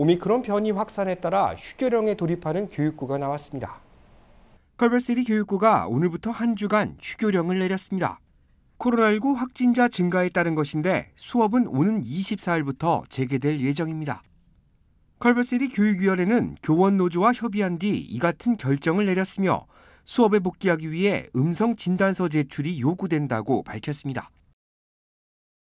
오미크론 변이 확산에 따라 휴교령에 돌입하는 교육구가 나왔습니다. 컬버시리 교육구가 오늘부터 한 주간 휴교령을 내렸습니다. 코로나19 확진자 증가에 따른 것인데 수업은 오는 24일부터 재개될 예정입니다. 컬버시리 교육위원회는 교원 노조와 협의한 뒤 이 같은 결정을 내렸으며 수업에 복귀하기 위해 음성 진단서 제출이 요구된다고 밝혔습니다.